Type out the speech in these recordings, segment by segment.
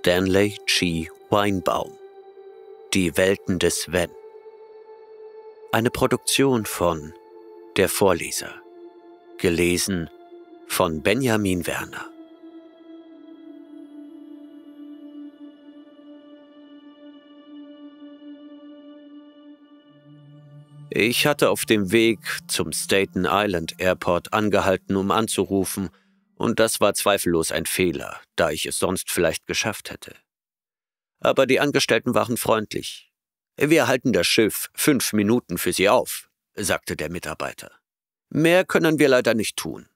Stanley G. Weinbaum. Die Welten des Wenn. Eine Produktion von Der Vorleser. Gelesen von Benjamin Werner. Ich hatte auf dem Weg zum Staten Island Airport angehalten, um anzurufen – und das war zweifellos ein Fehler, da ich es sonst vielleicht geschafft hätte. Aber die Angestellten waren freundlich. Wir halten das Schiff fünf Minuten für Sie auf, sagte der Mitarbeiter. Mehr können wir leider nicht tun.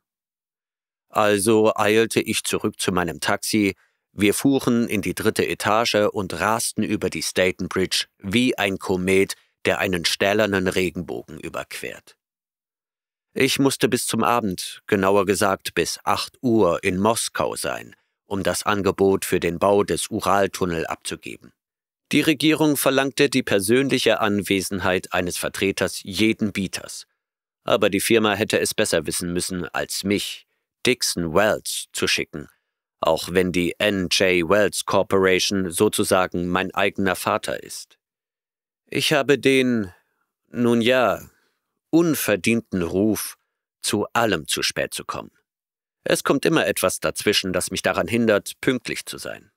Also eilte ich zurück zu meinem Taxi, wir fuhren in die dritte Etage und rasten über die Staten Bridge wie ein Komet, der einen stählernen Regenbogen überquert. Ich musste bis zum Abend, genauer gesagt bis 8 Uhr, in Moskau sein, um das Angebot für den Bau des Uraltunnel abzugeben. Die Regierung verlangte die persönliche Anwesenheit eines Vertreters jeden Bieters. Aber die Firma hätte es besser wissen müssen, als mich, Dixon Wells, zu schicken, auch wenn die NJ Wells Corporation sozusagen mein eigener Vater ist. Ich habe den, nun ja, unverdienten Ruf, zu allem zu spät zu kommen. Es kommt immer etwas dazwischen, das mich daran hindert, pünktlich zu sein.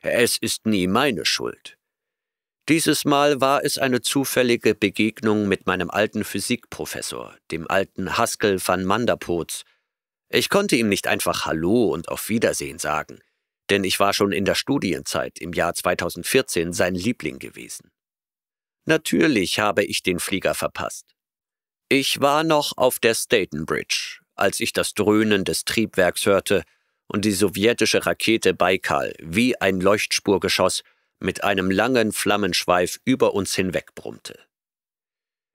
Es ist nie meine Schuld. Dieses Mal war es eine zufällige Begegnung mit meinem alten Physikprofessor, dem alten Haskell van Manderpoz. Ich konnte ihm nicht einfach Hallo und auf Wiedersehen sagen, denn ich war schon in der Studienzeit im Jahr 2014 sein Liebling gewesen. Natürlich habe ich den Flieger verpasst. Ich war noch auf der Staten Bridge, als ich das Dröhnen des Triebwerks hörte und die sowjetische Rakete Baikal wie ein Leuchtspurgeschoss mit einem langen Flammenschweif über uns hinwegbrummte.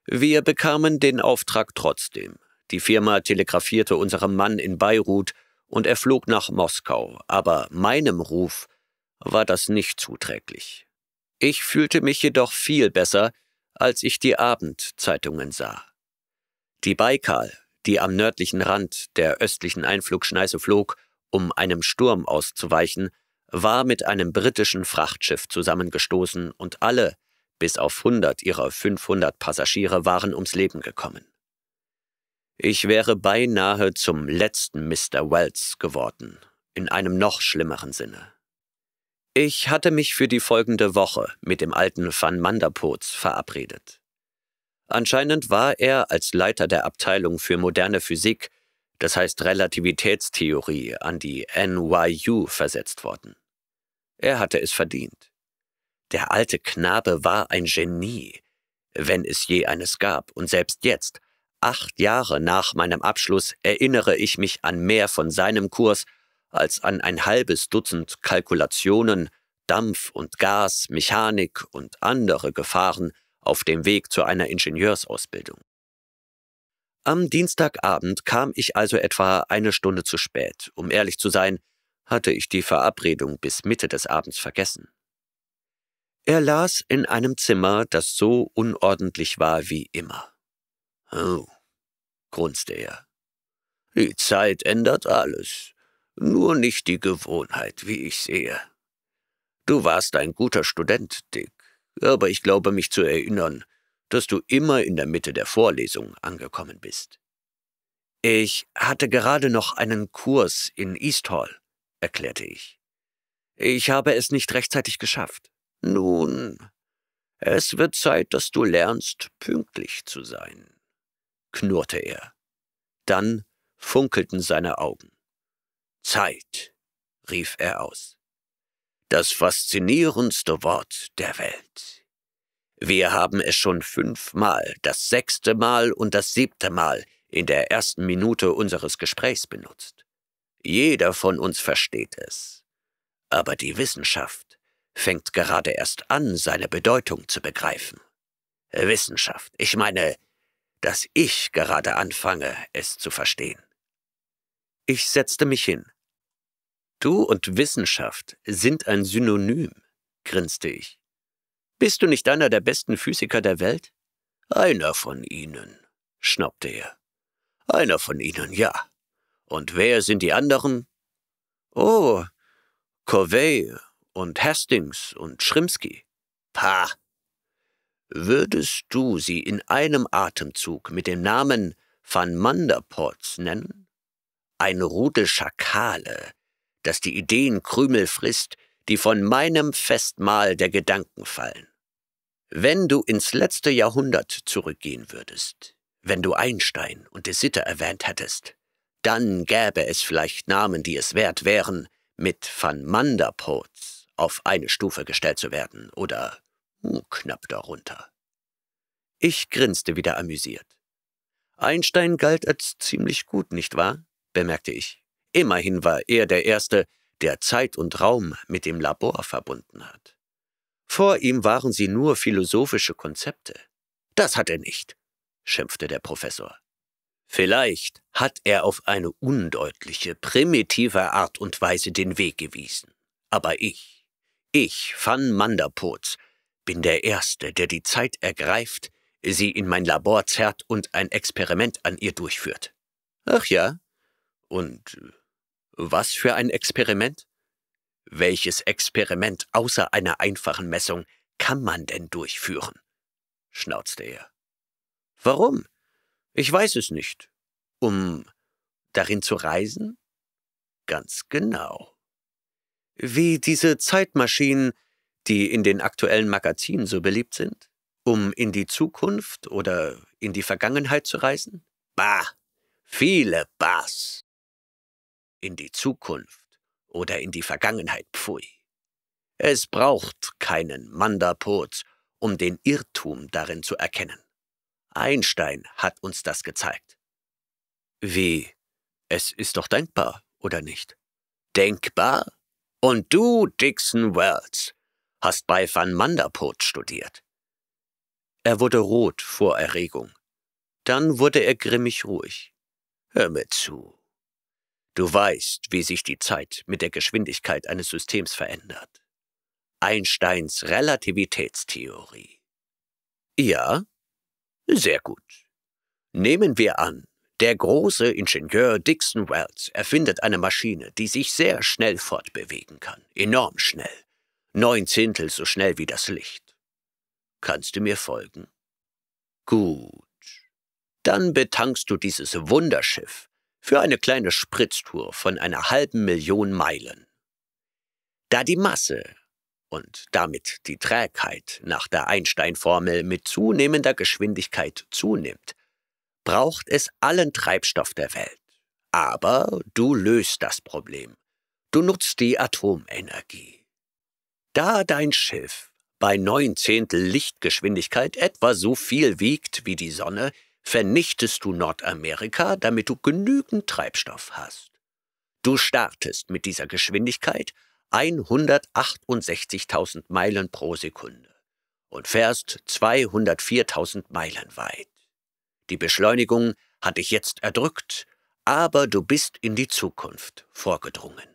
Wir bekamen den Auftrag trotzdem. Die Firma telegrafierte unserem Mann in Beirut und er flog nach Moskau, aber meinem Ruf war das nicht zuträglich. Ich fühlte mich jedoch viel besser, als ich die Abendzeitungen sah. Die Baikal, die am nördlichen Rand der östlichen Einflugschneise flog, um einem Sturm auszuweichen, war mit einem britischen Frachtschiff zusammengestoßen und alle, bis auf 100 ihrer 500 Passagiere, waren ums Leben gekommen. Ich wäre beinahe zum letzten Mr. Wells geworden, in einem noch schlimmeren Sinne. Ich hatte mich für die folgende Woche mit dem alten Van Manderpoots verabredet. Anscheinend war er als Leiter der Abteilung für moderne Physik, das heißt Relativitätstheorie, an die NYU versetzt worden. Er hatte es verdient. Der alte Knabe war ein Genie, wenn es je eines gab, und selbst jetzt, acht Jahre nach meinem Abschluss, erinnere ich mich an mehr von seinem Kurs als an ein halbes Dutzend Kalkulationen, Dampf und Gas, Mechanik und andere Gefahren, auf dem Weg zu einer Ingenieursausbildung. Am Dienstagabend kam ich also etwa eine Stunde zu spät. Um ehrlich zu sein, hatte ich die Verabredung bis Mitte des Abends vergessen. Er las in einem Zimmer, das so unordentlich war wie immer. Oh, grunzte er. Die Zeit ändert alles, nur nicht die Gewohnheit, wie ich sehe. Du warst ein guter Student, Dick aber ich glaube mich zu erinnern, dass du immer in der Mitte der Vorlesung angekommen bist. Ich hatte gerade noch einen Kurs in East Hall, erklärte ich. Ich habe es nicht rechtzeitig geschafft. Nun, es wird Zeit, dass du lernst, pünktlich zu sein, knurrte er. Dann funkelten seine Augen. Zeit, rief er aus. Das faszinierendste Wort der Welt. Wir haben es schon fünfmal, das sechste Mal und das siebte Mal in der ersten Minute unseres Gesprächs benutzt. Jeder von uns versteht es. Aber die Wissenschaft fängt gerade erst an, seine Bedeutung zu begreifen. Wissenschaft, ich meine, dass ich gerade anfange, es zu verstehen. Ich setzte mich hin. Du und Wissenschaft sind ein Synonym, grinste ich. Bist du nicht einer der besten Physiker der Welt? Einer von ihnen, schnaubte er. Einer von ihnen, ja. Und wer sind die anderen? Oh, Covey und Hastings und Schrimsky. Pah! Würdest du sie in einem Atemzug mit dem Namen Van Manderports nennen? Ein Rudel Schakale, dass die Ideen Krümel frisst, die von meinem Festmahl der Gedanken fallen. Wenn du ins letzte Jahrhundert zurückgehen würdest, wenn du Einstein und de Sitter erwähnt hättest, dann gäbe es vielleicht Namen, die es wert wären, mit Van Manderpoz auf eine Stufe gestellt zu werden oder hm, knapp darunter. Ich grinste wieder amüsiert. Einstein galt als ziemlich gut, nicht wahr? bemerkte ich. Immerhin war er der Erste, der Zeit und Raum mit dem Labor verbunden hat. Vor ihm waren sie nur philosophische Konzepte. Das hat er nicht, schimpfte der Professor. Vielleicht hat er auf eine undeutliche, primitive Art und Weise den Weg gewiesen. Aber ich, ich, Van Manderpotz, bin der Erste, der die Zeit ergreift, sie in mein Labor zerrt und ein Experiment an ihr durchführt. Ach ja. Und äh, was für ein Experiment? Welches Experiment außer einer einfachen Messung kann man denn durchführen? schnauzte er. Warum? Ich weiß es nicht. Um darin zu reisen? Ganz genau. Wie diese Zeitmaschinen, die in den aktuellen Magazinen so beliebt sind? Um in die Zukunft oder in die Vergangenheit zu reisen? Bah! Viele Bars, in die Zukunft oder in die Vergangenheit pfui. Es braucht keinen Mandapot, um den Irrtum darin zu erkennen. Einstein hat uns das gezeigt. Wie? Es ist doch denkbar, oder nicht? Denkbar? Und du, Dixon Wells, hast bei Van Manderpot studiert. Er wurde rot vor Erregung. Dann wurde er grimmig ruhig. Hör mir zu. Du weißt, wie sich die Zeit mit der Geschwindigkeit eines Systems verändert. Einsteins Relativitätstheorie. Ja? Sehr gut. Nehmen wir an, der große Ingenieur Dixon Wells erfindet eine Maschine, die sich sehr schnell fortbewegen kann, enorm schnell, neun Zehntel so schnell wie das Licht. Kannst du mir folgen? Gut. Dann betankst du dieses Wunderschiff für eine kleine Spritztour von einer halben Million Meilen. Da die Masse und damit die Trägheit nach der Einstein-Formel mit zunehmender Geschwindigkeit zunimmt, braucht es allen Treibstoff der Welt. Aber du löst das Problem. Du nutzt die Atomenergie. Da dein Schiff bei neun Zehntel Lichtgeschwindigkeit etwa so viel wiegt wie die Sonne, vernichtest du Nordamerika, damit du genügend Treibstoff hast. Du startest mit dieser Geschwindigkeit 168.000 Meilen pro Sekunde und fährst 204.000 Meilen weit. Die Beschleunigung hat dich jetzt erdrückt, aber du bist in die Zukunft vorgedrungen.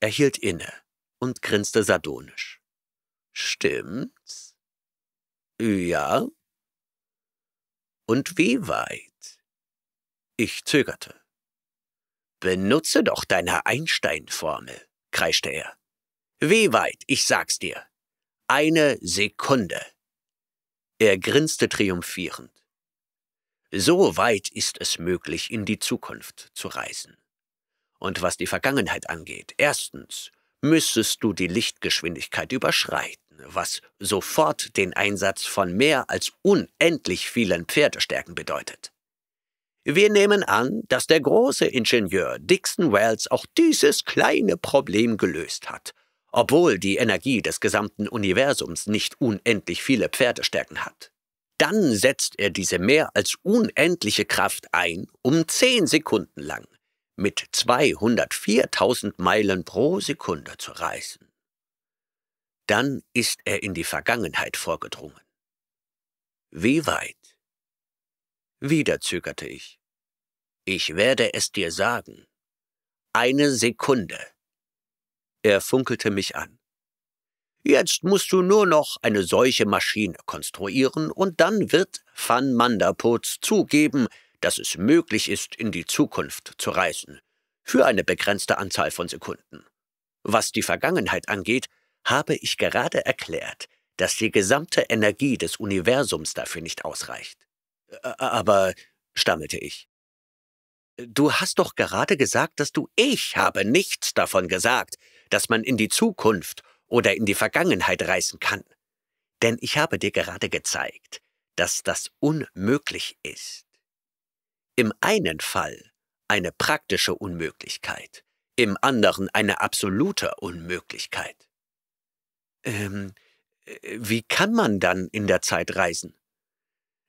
Er hielt inne und grinste sardonisch. Stimmt's? Ja, und wie weit? Ich zögerte. Benutze doch deine Einstein-Formel, kreischte er. Wie weit, ich sag's dir. Eine Sekunde. Er grinste triumphierend. So weit ist es möglich, in die Zukunft zu reisen. Und was die Vergangenheit angeht, erstens müsstest du die Lichtgeschwindigkeit überschreiten was sofort den Einsatz von mehr als unendlich vielen Pferdestärken bedeutet. Wir nehmen an, dass der große Ingenieur Dixon Wells auch dieses kleine Problem gelöst hat, obwohl die Energie des gesamten Universums nicht unendlich viele Pferdestärken hat. Dann setzt er diese mehr als unendliche Kraft ein, um zehn Sekunden lang mit 204.000 Meilen pro Sekunde zu reisen dann ist er in die Vergangenheit vorgedrungen. Wie weit? Wieder zögerte ich. Ich werde es dir sagen. Eine Sekunde. Er funkelte mich an. Jetzt musst du nur noch eine solche Maschine konstruieren und dann wird Van Manderputz zugeben, dass es möglich ist, in die Zukunft zu reisen. Für eine begrenzte Anzahl von Sekunden. Was die Vergangenheit angeht, habe ich gerade erklärt, dass die gesamte Energie des Universums dafür nicht ausreicht. Aber, stammelte ich. Du hast doch gerade gesagt, dass du ich habe nichts davon gesagt, dass man in die Zukunft oder in die Vergangenheit reisen kann. Denn ich habe dir gerade gezeigt, dass das unmöglich ist. Im einen Fall eine praktische Unmöglichkeit, im anderen eine absolute Unmöglichkeit ähm, äh, wie kann man dann in der Zeit reisen?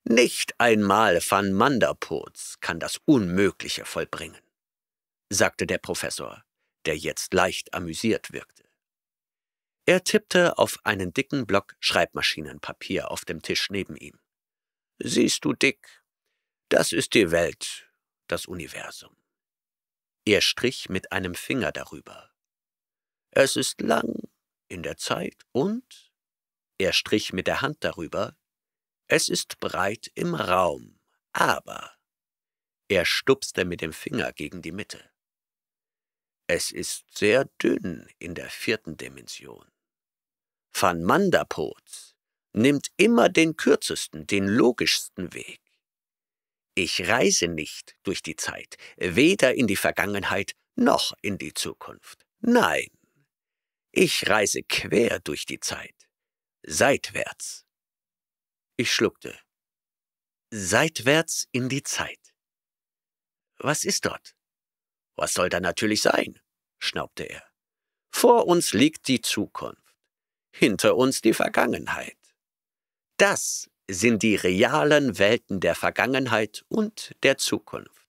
Nicht einmal van Manderpurz kann das Unmögliche vollbringen, sagte der Professor, der jetzt leicht amüsiert wirkte. Er tippte auf einen dicken Block Schreibmaschinenpapier auf dem Tisch neben ihm. Siehst du, Dick, das ist die Welt, das Universum. Er strich mit einem Finger darüber. Es ist lang in der Zeit und, er strich mit der Hand darüber, es ist breit im Raum, aber, er stupste mit dem Finger gegen die Mitte, es ist sehr dünn in der vierten Dimension. Van Manderpotz nimmt immer den kürzesten, den logischsten Weg. Ich reise nicht durch die Zeit, weder in die Vergangenheit noch in die Zukunft. Nein, ich reise quer durch die Zeit. Seitwärts. Ich schluckte. Seitwärts in die Zeit. Was ist dort? Was soll da natürlich sein? schnaubte er. Vor uns liegt die Zukunft, hinter uns die Vergangenheit. Das sind die realen Welten der Vergangenheit und der Zukunft.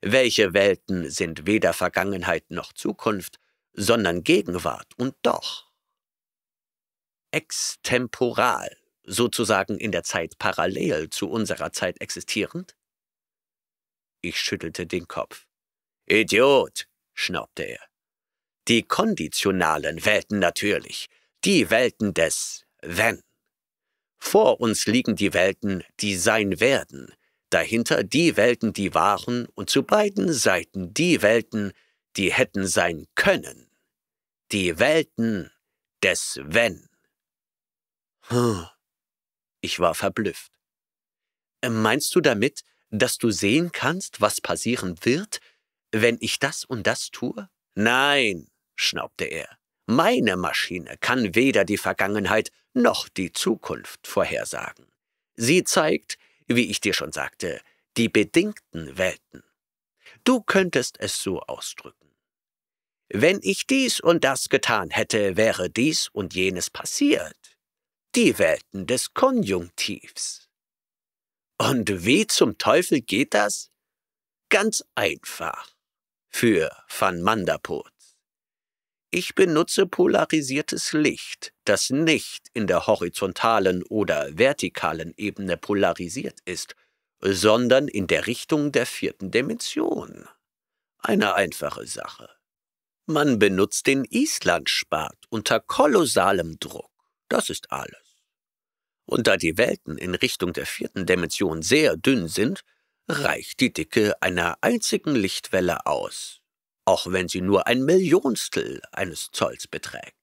Welche Welten sind weder Vergangenheit noch Zukunft, sondern Gegenwart und doch. Extemporal, sozusagen in der Zeit parallel zu unserer Zeit existierend? Ich schüttelte den Kopf. Idiot, schnaubte er. Die konditionalen Welten natürlich, die Welten des Wenn. Vor uns liegen die Welten, die sein werden, dahinter die Welten, die waren, und zu beiden Seiten die Welten, die hätten sein können. Die Welten des Wenn. Hm. Ich war verblüfft. Ähm, meinst du damit, dass du sehen kannst, was passieren wird, wenn ich das und das tue? Nein, schnaubte er. Meine Maschine kann weder die Vergangenheit noch die Zukunft vorhersagen. Sie zeigt, wie ich dir schon sagte, die bedingten Welten. Du könntest es so ausdrücken. Wenn ich dies und das getan hätte, wäre dies und jenes passiert. Die Welten des Konjunktivs. Und wie zum Teufel geht das? Ganz einfach. Für Van Manderpoot. Ich benutze polarisiertes Licht, das nicht in der horizontalen oder vertikalen Ebene polarisiert ist, sondern in der Richtung der vierten Dimension. Eine einfache Sache. Man benutzt den Islandspat unter kolossalem Druck. Das ist alles. Und da die Welten in Richtung der vierten Dimension sehr dünn sind, reicht die Dicke einer einzigen Lichtwelle aus, auch wenn sie nur ein Millionstel eines Zolls beträgt.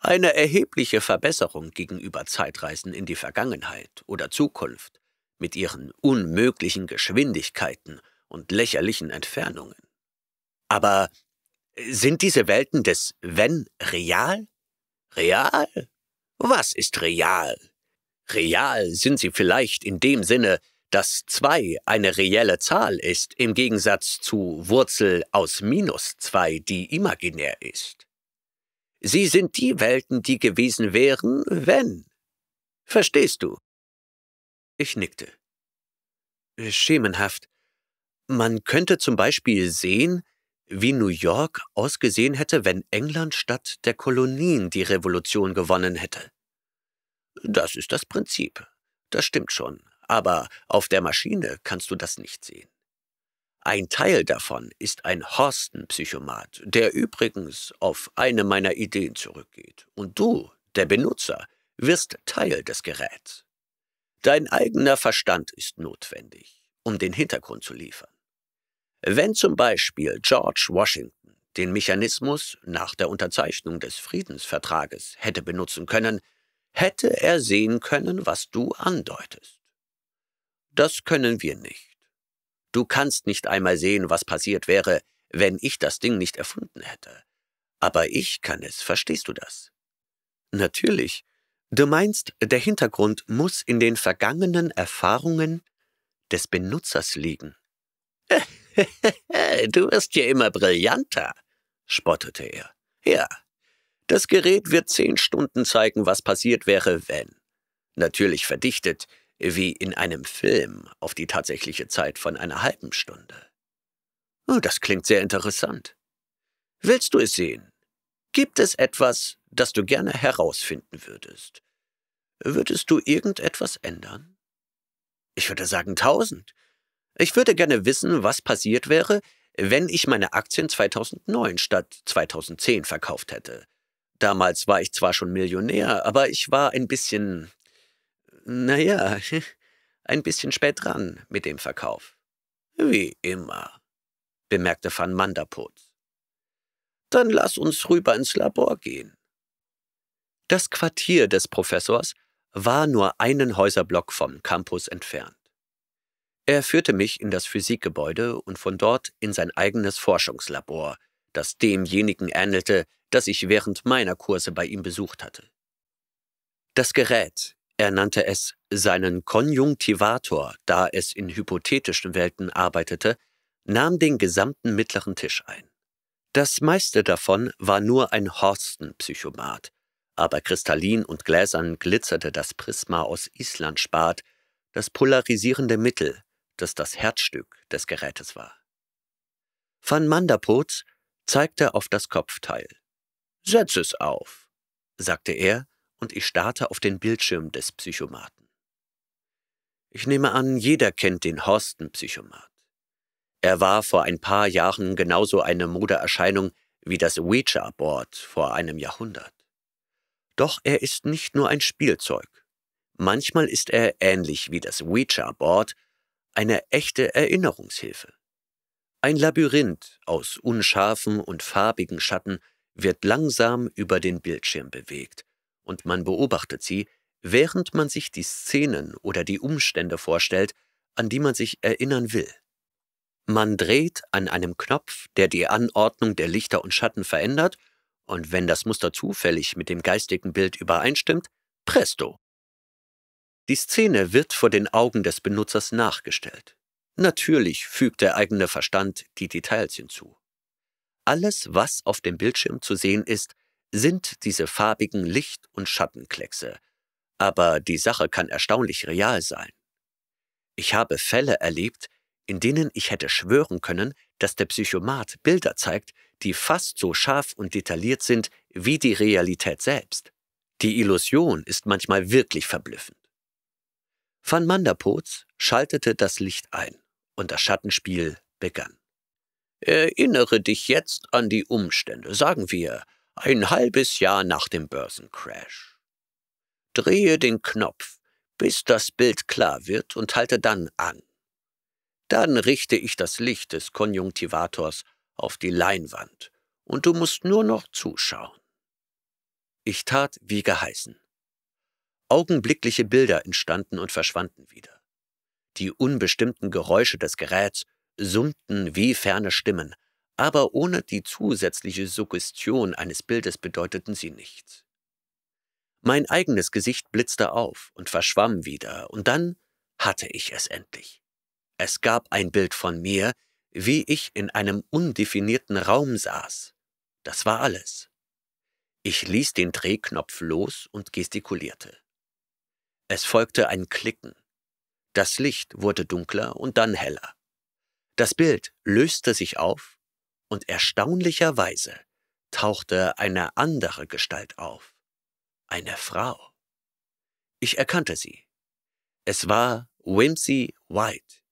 Eine erhebliche Verbesserung gegenüber Zeitreisen in die Vergangenheit oder Zukunft mit ihren unmöglichen Geschwindigkeiten und lächerlichen Entfernungen. Aber sind diese Welten des Wenn real? Real? Was ist real? Real sind sie vielleicht in dem Sinne, dass 2 eine reelle Zahl ist, im Gegensatz zu Wurzel aus minus 2, die imaginär ist. Sie sind die Welten, die gewesen wären, wenn. Verstehst du? Ich nickte. Schemenhaft. Man könnte zum Beispiel sehen, wie New York ausgesehen hätte, wenn England statt der Kolonien die Revolution gewonnen hätte. Das ist das Prinzip. Das stimmt schon. Aber auf der Maschine kannst du das nicht sehen. Ein Teil davon ist ein Horsten-Psychomat, der übrigens auf eine meiner Ideen zurückgeht. Und du, der Benutzer, wirst Teil des Geräts. Dein eigener Verstand ist notwendig, um den Hintergrund zu liefern. Wenn zum Beispiel George Washington den Mechanismus nach der Unterzeichnung des Friedensvertrages hätte benutzen können, hätte er sehen können, was du andeutest. Das können wir nicht. Du kannst nicht einmal sehen, was passiert wäre, wenn ich das Ding nicht erfunden hätte. Aber ich kann es, verstehst du das? Natürlich. Du meinst, der Hintergrund muss in den vergangenen Erfahrungen des Benutzers liegen. Äh, du wirst ja immer brillanter, spottete er. Ja, das Gerät wird zehn Stunden zeigen, was passiert wäre, wenn. Natürlich verdichtet, wie in einem Film, auf die tatsächliche Zeit von einer halben Stunde. Oh, das klingt sehr interessant. Willst du es sehen? Gibt es etwas, das du gerne herausfinden würdest? Würdest du irgendetwas ändern? Ich würde sagen tausend. Ich würde gerne wissen, was passiert wäre, wenn ich meine Aktien 2009 statt 2010 verkauft hätte. Damals war ich zwar schon Millionär, aber ich war ein bisschen, naja, ein bisschen spät dran mit dem Verkauf. Wie immer, bemerkte van Manderpoot. Dann lass uns rüber ins Labor gehen. Das Quartier des Professors war nur einen Häuserblock vom Campus entfernt. Er führte mich in das Physikgebäude und von dort in sein eigenes Forschungslabor, das demjenigen ähnelte, das ich während meiner Kurse bei ihm besucht hatte. Das Gerät, er nannte es seinen Konjunktivator, da es in hypothetischen Welten arbeitete, nahm den gesamten mittleren Tisch ein. Das meiste davon war nur ein Horsten-Psychomat, aber kristallin und gläsern glitzerte das Prisma aus Islandspat, das polarisierende Mittel, das das Herzstück des Gerätes war. Van Manderpotz zeigte auf das Kopfteil. Setz es auf, sagte er, und ich starrte auf den Bildschirm des Psychomaten. Ich nehme an, jeder kennt den Horsten-Psychomat. Er war vor ein paar Jahren genauso eine Modeerscheinung wie das Ouija-Board vor einem Jahrhundert. Doch er ist nicht nur ein Spielzeug. Manchmal ist er ähnlich wie das Ouija-Board eine echte Erinnerungshilfe. Ein Labyrinth aus unscharfen und farbigen Schatten wird langsam über den Bildschirm bewegt, und man beobachtet sie, während man sich die Szenen oder die Umstände vorstellt, an die man sich erinnern will. Man dreht an einem Knopf, der die Anordnung der Lichter und Schatten verändert, und wenn das Muster zufällig mit dem geistigen Bild übereinstimmt, presto, die Szene wird vor den Augen des Benutzers nachgestellt. Natürlich fügt der eigene Verstand die Details hinzu. Alles, was auf dem Bildschirm zu sehen ist, sind diese farbigen Licht- und Schattenkleckse. Aber die Sache kann erstaunlich real sein. Ich habe Fälle erlebt, in denen ich hätte schwören können, dass der Psychomat Bilder zeigt, die fast so scharf und detailliert sind wie die Realität selbst. Die Illusion ist manchmal wirklich verblüffend. Van Manderpotz schaltete das Licht ein und das Schattenspiel begann. Erinnere dich jetzt an die Umstände, sagen wir, ein halbes Jahr nach dem Börsencrash. Drehe den Knopf, bis das Bild klar wird und halte dann an. Dann richte ich das Licht des Konjunktivators auf die Leinwand und du musst nur noch zuschauen. Ich tat wie geheißen. Augenblickliche Bilder entstanden und verschwanden wieder. Die unbestimmten Geräusche des Geräts summten wie ferne Stimmen, aber ohne die zusätzliche Suggestion eines Bildes bedeuteten sie nichts. Mein eigenes Gesicht blitzte auf und verschwamm wieder, und dann hatte ich es endlich. Es gab ein Bild von mir, wie ich in einem undefinierten Raum saß. Das war alles. Ich ließ den Drehknopf los und gestikulierte. Es folgte ein Klicken. Das Licht wurde dunkler und dann heller. Das Bild löste sich auf und erstaunlicherweise tauchte eine andere Gestalt auf. Eine Frau. Ich erkannte sie. Es war Whimsy White,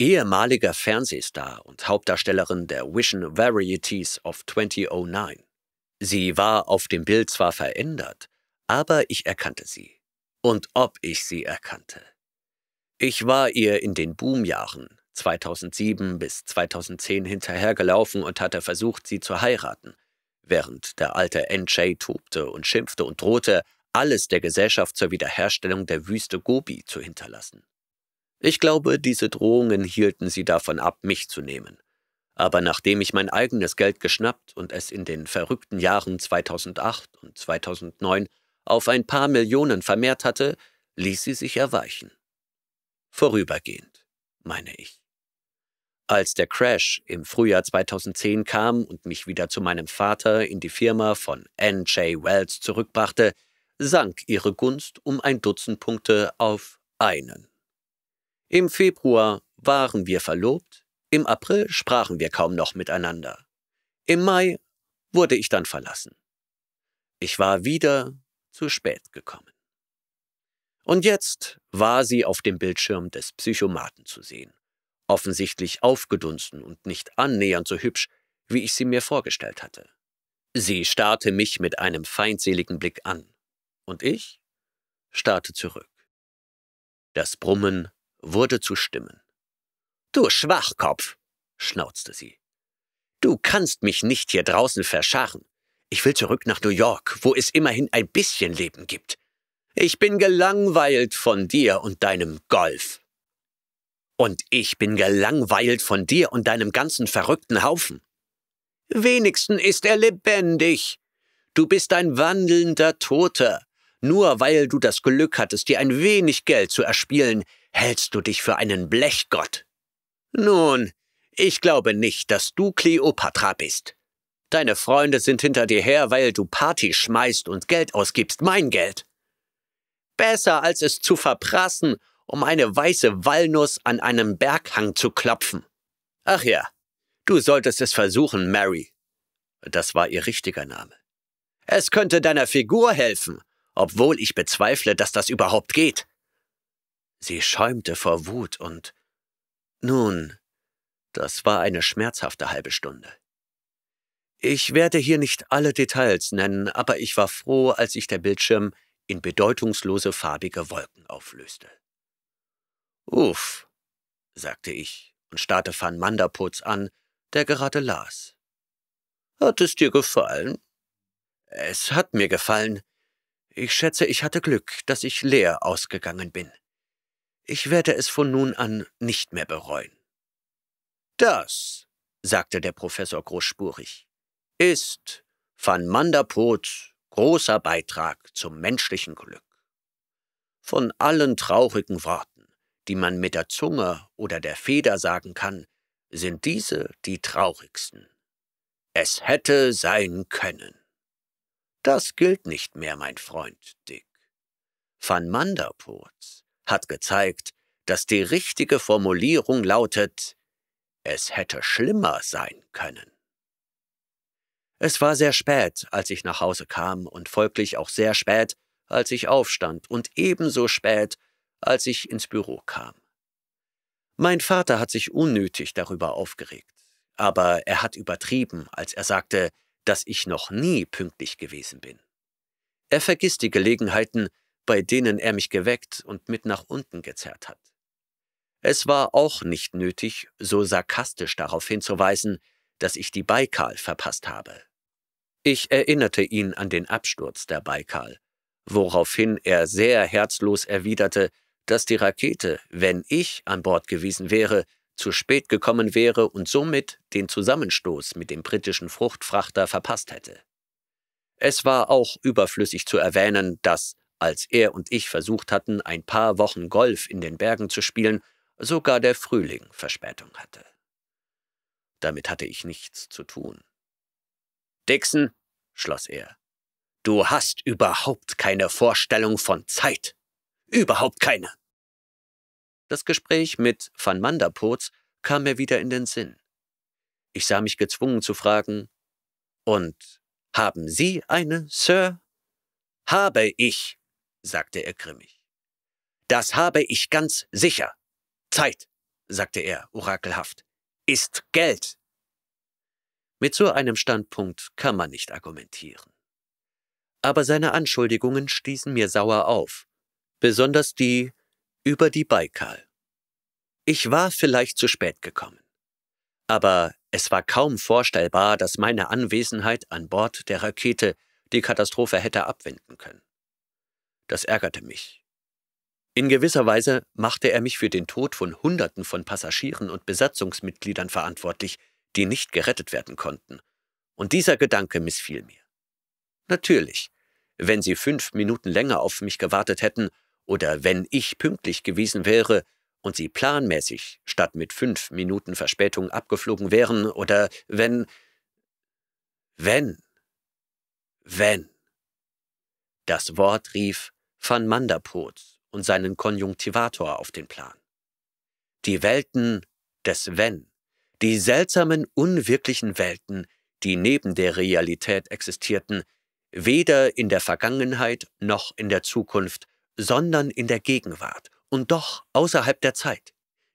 ehemaliger Fernsehstar und Hauptdarstellerin der Vision Varieties of 2009. Sie war auf dem Bild zwar verändert, aber ich erkannte sie und ob ich sie erkannte. Ich war ihr in den Boomjahren 2007 bis 2010 hinterhergelaufen und hatte versucht, sie zu heiraten, während der alte NJ tobte und schimpfte und drohte, alles der Gesellschaft zur Wiederherstellung der Wüste Gobi zu hinterlassen. Ich glaube, diese Drohungen hielten sie davon ab, mich zu nehmen. Aber nachdem ich mein eigenes Geld geschnappt und es in den verrückten Jahren 2008 und 2009 auf ein paar Millionen vermehrt hatte, ließ sie sich erweichen. Vorübergehend, meine ich. Als der Crash im Frühjahr 2010 kam und mich wieder zu meinem Vater in die Firma von N.J. Wells zurückbrachte, sank ihre Gunst um ein Dutzend Punkte auf einen. Im Februar waren wir verlobt, im April sprachen wir kaum noch miteinander. Im Mai wurde ich dann verlassen. Ich war wieder zu spät gekommen. Und jetzt war sie auf dem Bildschirm des Psychomaten zu sehen, offensichtlich aufgedunsen und nicht annähernd so hübsch, wie ich sie mir vorgestellt hatte. Sie starrte mich mit einem feindseligen Blick an, und ich starrte zurück. Das Brummen wurde zu Stimmen. Du Schwachkopf, schnauzte sie. Du kannst mich nicht hier draußen verscharren. Ich will zurück nach New York, wo es immerhin ein bisschen Leben gibt. Ich bin gelangweilt von dir und deinem Golf. Und ich bin gelangweilt von dir und deinem ganzen verrückten Haufen. Wenigstens ist er lebendig. Du bist ein wandelnder Toter. Nur weil du das Glück hattest, dir ein wenig Geld zu erspielen, hältst du dich für einen Blechgott. Nun, ich glaube nicht, dass du Kleopatra bist. Deine Freunde sind hinter dir her, weil du Party schmeißt und Geld ausgibst, mein Geld. Besser als es zu verprassen, um eine weiße Walnuss an einem Berghang zu klopfen. Ach ja, du solltest es versuchen, Mary. Das war ihr richtiger Name. Es könnte deiner Figur helfen, obwohl ich bezweifle, dass das überhaupt geht. Sie schäumte vor Wut und nun, das war eine schmerzhafte halbe Stunde. Ich werde hier nicht alle Details nennen, aber ich war froh, als sich der Bildschirm in bedeutungslose farbige Wolken auflöste. Uff, sagte ich und starrte Van Manderputz an, der gerade las. Hat es dir gefallen? Es hat mir gefallen. Ich schätze, ich hatte Glück, dass ich leer ausgegangen bin. Ich werde es von nun an nicht mehr bereuen. Das, sagte der Professor großspurig ist van Manderpoths großer Beitrag zum menschlichen Glück. Von allen traurigen Worten, die man mit der Zunge oder der Feder sagen kann, sind diese die traurigsten. Es hätte sein können. Das gilt nicht mehr, mein Freund Dick. Van Manderpootz hat gezeigt, dass die richtige Formulierung lautet, es hätte schlimmer sein können. Es war sehr spät, als ich nach Hause kam und folglich auch sehr spät, als ich aufstand und ebenso spät, als ich ins Büro kam. Mein Vater hat sich unnötig darüber aufgeregt, aber er hat übertrieben, als er sagte, dass ich noch nie pünktlich gewesen bin. Er vergisst die Gelegenheiten, bei denen er mich geweckt und mit nach unten gezerrt hat. Es war auch nicht nötig, so sarkastisch darauf hinzuweisen, dass ich die Baikal verpasst habe. Ich erinnerte ihn an den Absturz der Baikal, woraufhin er sehr herzlos erwiderte, dass die Rakete, wenn ich an Bord gewesen wäre, zu spät gekommen wäre und somit den Zusammenstoß mit dem britischen Fruchtfrachter verpasst hätte. Es war auch überflüssig zu erwähnen, dass, als er und ich versucht hatten, ein paar Wochen Golf in den Bergen zu spielen, sogar der Frühling Verspätung hatte. Damit hatte ich nichts zu tun. Dixon, schloss er, du hast überhaupt keine Vorstellung von Zeit. Überhaupt keine. Das Gespräch mit Van Manderpotz kam mir wieder in den Sinn. Ich sah mich gezwungen zu fragen, und haben Sie eine, Sir? Habe ich, sagte er grimmig. Das habe ich ganz sicher. Zeit, sagte er orakelhaft, ist Geld. Mit so einem Standpunkt kann man nicht argumentieren. Aber seine Anschuldigungen stießen mir sauer auf, besonders die über die Baikal. Ich war vielleicht zu spät gekommen. Aber es war kaum vorstellbar, dass meine Anwesenheit an Bord der Rakete die Katastrophe hätte abwenden können. Das ärgerte mich. In gewisser Weise machte er mich für den Tod von Hunderten von Passagieren und Besatzungsmitgliedern verantwortlich, die nicht gerettet werden konnten. Und dieser Gedanke missfiel mir. Natürlich, wenn sie fünf Minuten länger auf mich gewartet hätten oder wenn ich pünktlich gewesen wäre und sie planmäßig statt mit fünf Minuten Verspätung abgeflogen wären oder wenn, wenn, wenn. Das Wort rief van Manderpoot und seinen Konjunktivator auf den Plan. Die Welten des Wenn die seltsamen, unwirklichen Welten, die neben der Realität existierten, weder in der Vergangenheit noch in der Zukunft, sondern in der Gegenwart und doch außerhalb der Zeit.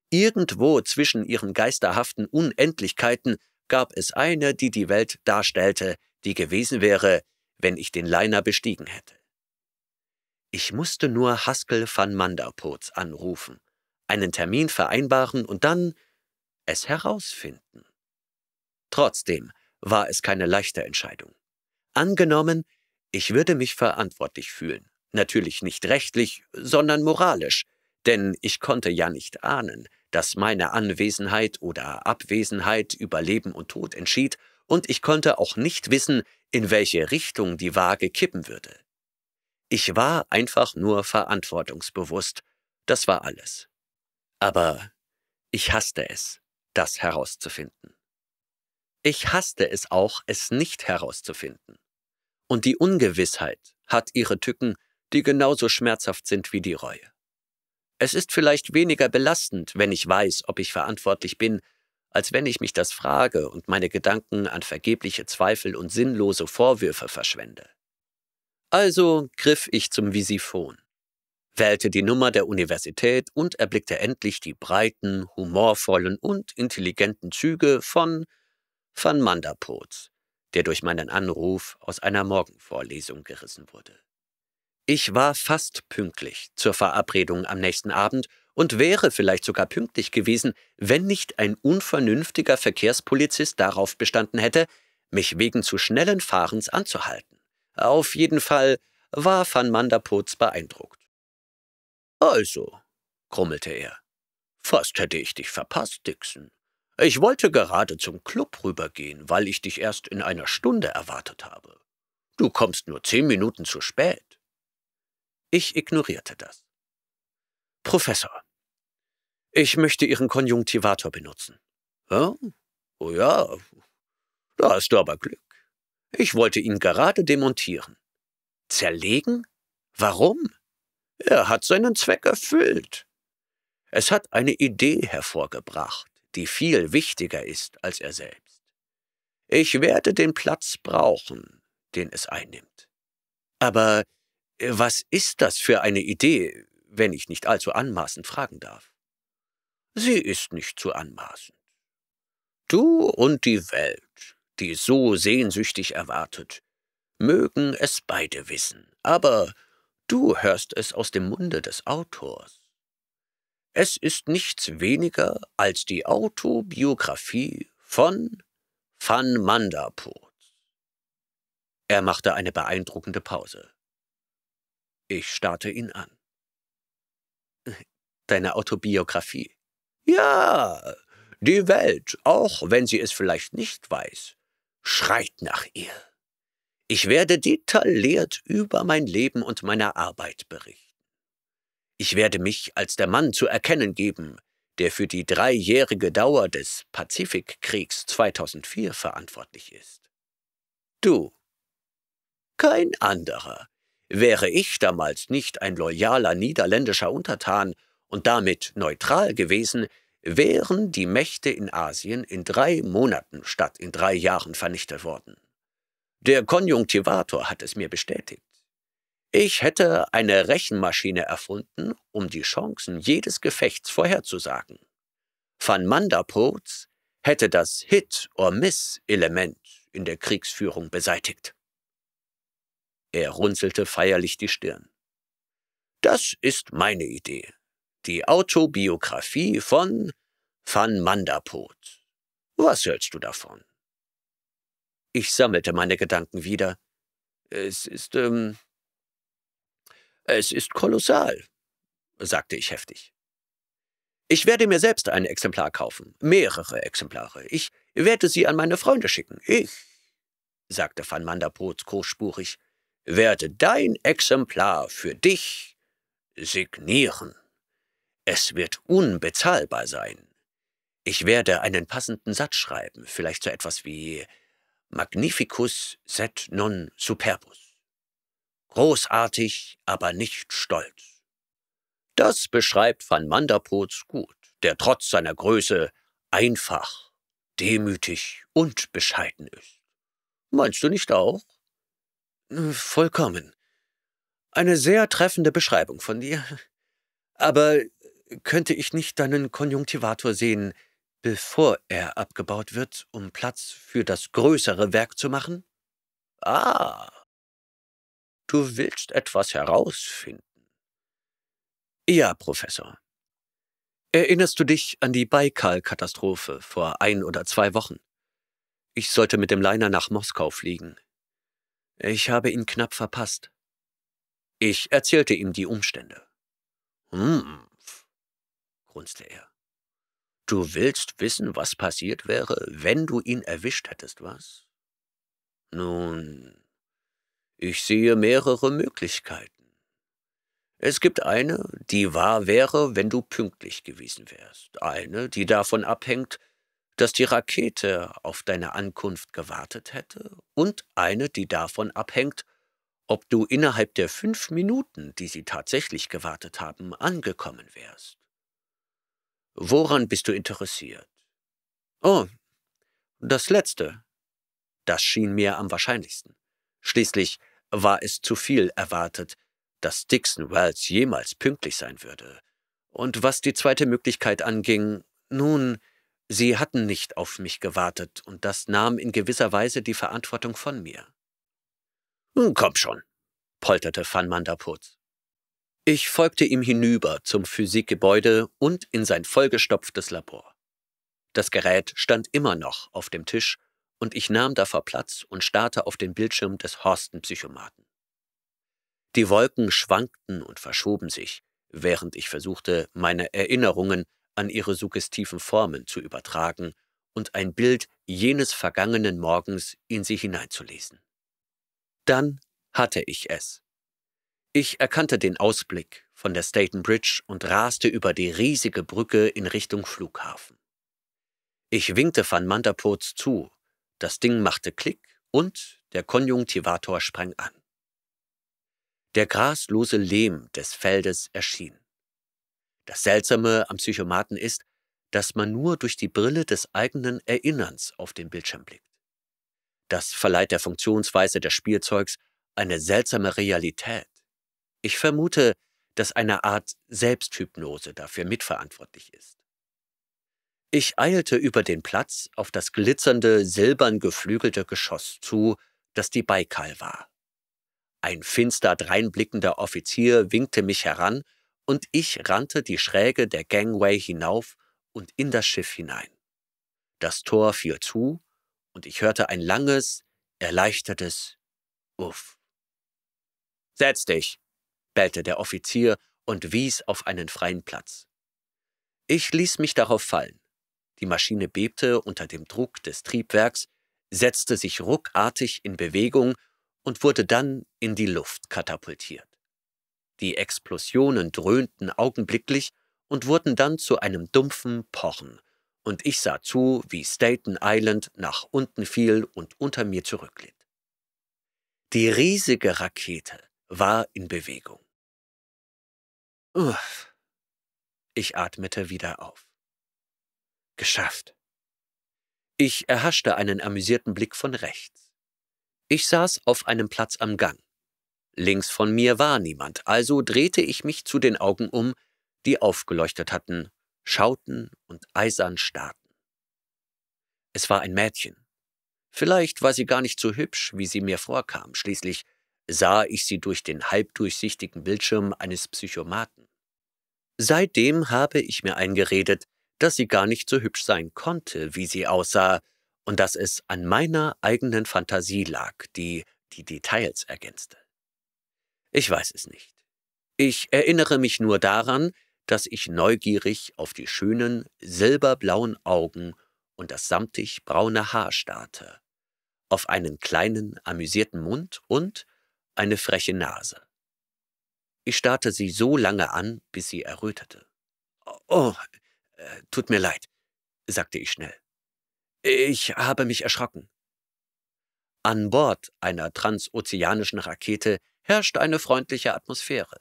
Irgendwo zwischen ihren geisterhaften Unendlichkeiten gab es eine, die die Welt darstellte, die gewesen wäre, wenn ich den Liner bestiegen hätte. Ich musste nur Haskell van Manderpootz anrufen, einen Termin vereinbaren und dann es herausfinden. Trotzdem war es keine leichte Entscheidung. Angenommen, ich würde mich verantwortlich fühlen, natürlich nicht rechtlich, sondern moralisch, denn ich konnte ja nicht ahnen, dass meine Anwesenheit oder Abwesenheit über Leben und Tod entschied, und ich konnte auch nicht wissen, in welche Richtung die Waage kippen würde. Ich war einfach nur verantwortungsbewusst, das war alles. Aber ich hasste es, das herauszufinden. Ich hasste es auch, es nicht herauszufinden. Und die Ungewissheit hat ihre Tücken, die genauso schmerzhaft sind wie die Reue. Es ist vielleicht weniger belastend, wenn ich weiß, ob ich verantwortlich bin, als wenn ich mich das frage und meine Gedanken an vergebliche Zweifel und sinnlose Vorwürfe verschwende. Also griff ich zum Visiphon wählte die Nummer der Universität und erblickte endlich die breiten, humorvollen und intelligenten Züge von van Manderpotz, der durch meinen Anruf aus einer Morgenvorlesung gerissen wurde. Ich war fast pünktlich zur Verabredung am nächsten Abend und wäre vielleicht sogar pünktlich gewesen, wenn nicht ein unvernünftiger Verkehrspolizist darauf bestanden hätte, mich wegen zu schnellen Fahrens anzuhalten. Auf jeden Fall war van Manderpotz beeindruckt. Also, grummelte er, fast hätte ich dich verpasst, Dixon. Ich wollte gerade zum Club rübergehen, weil ich dich erst in einer Stunde erwartet habe. Du kommst nur zehn Minuten zu spät. Ich ignorierte das. Professor, ich möchte Ihren Konjunktivator benutzen. Ja? Oh ja, da hast du aber Glück. Ich wollte ihn gerade demontieren. Zerlegen? Warum? Er hat seinen Zweck erfüllt. Es hat eine Idee hervorgebracht, die viel wichtiger ist als er selbst. Ich werde den Platz brauchen, den es einnimmt. Aber äh, was ist das für eine Idee, wenn ich nicht allzu anmaßend fragen darf? Sie ist nicht zu anmaßend. Du und die Welt, die so sehnsüchtig erwartet, mögen es beide wissen, aber Du hörst es aus dem Munde des Autors. Es ist nichts weniger als die Autobiografie von Van Mandapot. Er machte eine beeindruckende Pause. Ich starrte ihn an. Deine Autobiografie? Ja, die Welt, auch wenn sie es vielleicht nicht weiß, schreit nach ihr. Ich werde detailliert über mein Leben und meine Arbeit berichten. Ich werde mich als der Mann zu erkennen geben, der für die dreijährige Dauer des Pazifikkriegs 2004 verantwortlich ist. Du. Kein anderer. Wäre ich damals nicht ein loyaler niederländischer Untertan und damit neutral gewesen, wären die Mächte in Asien in drei Monaten statt in drei Jahren vernichtet worden. Der Konjunktivator hat es mir bestätigt. Ich hätte eine Rechenmaschine erfunden, um die Chancen jedes Gefechts vorherzusagen. Van Manderpoels hätte das Hit-or-Miss-Element in der Kriegsführung beseitigt. Er runzelte feierlich die Stirn. Das ist meine Idee. Die Autobiografie von Van Manderpoels. Was hältst du davon? Ich sammelte meine Gedanken wieder. Es ist, ähm, es ist kolossal, sagte ich heftig. Ich werde mir selbst ein Exemplar kaufen, mehrere Exemplare. Ich werde sie an meine Freunde schicken. Ich, sagte van Manderbrot großspurig, werde dein Exemplar für dich signieren. Es wird unbezahlbar sein. Ich werde einen passenden Satz schreiben, vielleicht so etwas wie Magnificus set non superbus. Großartig, aber nicht stolz. Das beschreibt van Manderpoots gut, der trotz seiner Größe einfach, demütig und bescheiden ist. Meinst du nicht auch? Vollkommen. Eine sehr treffende Beschreibung von dir. Aber könnte ich nicht deinen Konjunktivator sehen, bevor er abgebaut wird, um Platz für das größere Werk zu machen? Ah, du willst etwas herausfinden. Ja, Professor. Erinnerst du dich an die Baikal-Katastrophe vor ein oder zwei Wochen? Ich sollte mit dem Liner nach Moskau fliegen. Ich habe ihn knapp verpasst. Ich erzählte ihm die Umstände. Hm, grunzte er. Du willst wissen, was passiert wäre, wenn du ihn erwischt hättest, was? Nun, ich sehe mehrere Möglichkeiten. Es gibt eine, die wahr wäre, wenn du pünktlich gewesen wärst. Eine, die davon abhängt, dass die Rakete auf deine Ankunft gewartet hätte. Und eine, die davon abhängt, ob du innerhalb der fünf Minuten, die sie tatsächlich gewartet haben, angekommen wärst. Woran bist du interessiert? Oh, das letzte. Das schien mir am wahrscheinlichsten. Schließlich war es zu viel erwartet, dass Dixon Wells jemals pünktlich sein würde. Und was die zweite Möglichkeit anging, nun, sie hatten nicht auf mich gewartet, und das nahm in gewisser Weise die Verantwortung von mir. Hm, komm schon, polterte Van Manderputz. Ich folgte ihm hinüber zum Physikgebäude und in sein vollgestopftes Labor. Das Gerät stand immer noch auf dem Tisch und ich nahm davor Platz und starrte auf den Bildschirm des Horsten-Psychomaten. Die Wolken schwankten und verschoben sich, während ich versuchte, meine Erinnerungen an ihre suggestiven Formen zu übertragen und ein Bild jenes vergangenen Morgens in sie hineinzulesen. Dann hatte ich es. Ich erkannte den Ausblick von der Staten Bridge und raste über die riesige Brücke in Richtung Flughafen. Ich winkte Van Manderpotz zu, das Ding machte Klick und der Konjunktivator sprang an. Der graslose Lehm des Feldes erschien. Das Seltsame am Psychomaten ist, dass man nur durch die Brille des eigenen Erinnerns auf den Bildschirm blickt. Das verleiht der Funktionsweise des Spielzeugs eine seltsame Realität. Ich vermute, dass eine Art Selbsthypnose dafür mitverantwortlich ist. Ich eilte über den Platz auf das glitzernde, silbern geflügelte Geschoss zu, das die Baikal war. Ein finster dreinblickender Offizier winkte mich heran, und ich rannte die Schräge der Gangway hinauf und in das Schiff hinein. Das Tor fiel zu, und ich hörte ein langes, erleichtertes Uff. Setz dich, bellte der Offizier und wies auf einen freien Platz. Ich ließ mich darauf fallen. Die Maschine bebte unter dem Druck des Triebwerks, setzte sich ruckartig in Bewegung und wurde dann in die Luft katapultiert. Die Explosionen dröhnten augenblicklich und wurden dann zu einem dumpfen Pochen, und ich sah zu, wie Staten Island nach unten fiel und unter mir zurücklitt. Die riesige Rakete war in Bewegung. Uff. Ich atmete wieder auf. Geschafft. Ich erhaschte einen amüsierten Blick von rechts. Ich saß auf einem Platz am Gang. Links von mir war niemand, also drehte ich mich zu den Augen um, die aufgeleuchtet hatten, schauten und eisern starrten. Es war ein Mädchen. Vielleicht war sie gar nicht so hübsch, wie sie mir vorkam, schließlich sah ich sie durch den halbdurchsichtigen Bildschirm eines Psychomaten. Seitdem habe ich mir eingeredet, dass sie gar nicht so hübsch sein konnte, wie sie aussah, und dass es an meiner eigenen Fantasie lag, die die Details ergänzte. Ich weiß es nicht. Ich erinnere mich nur daran, dass ich neugierig auf die schönen, silberblauen Augen und das samtig braune Haar starrte, auf einen kleinen, amüsierten Mund und eine freche Nase. Ich starrte sie so lange an, bis sie errötete. Oh, oh äh, tut mir leid, sagte ich schnell. Ich habe mich erschrocken. An Bord einer transozeanischen Rakete herrscht eine freundliche Atmosphäre.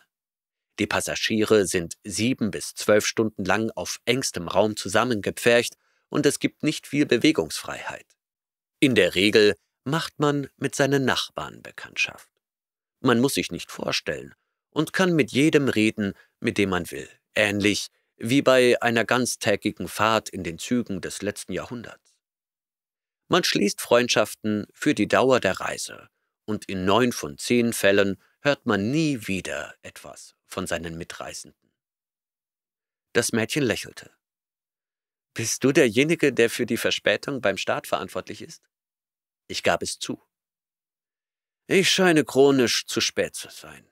Die Passagiere sind sieben bis zwölf Stunden lang auf engstem Raum zusammengepfercht und es gibt nicht viel Bewegungsfreiheit. In der Regel macht man mit seinen Nachbarn Bekanntschaft man muss sich nicht vorstellen und kann mit jedem reden, mit dem man will, ähnlich wie bei einer ganztägigen Fahrt in den Zügen des letzten Jahrhunderts. Man schließt Freundschaften für die Dauer der Reise, und in neun von zehn Fällen hört man nie wieder etwas von seinen Mitreisenden. Das Mädchen lächelte. Bist du derjenige, der für die Verspätung beim Staat verantwortlich ist? Ich gab es zu. Ich scheine chronisch zu spät zu sein.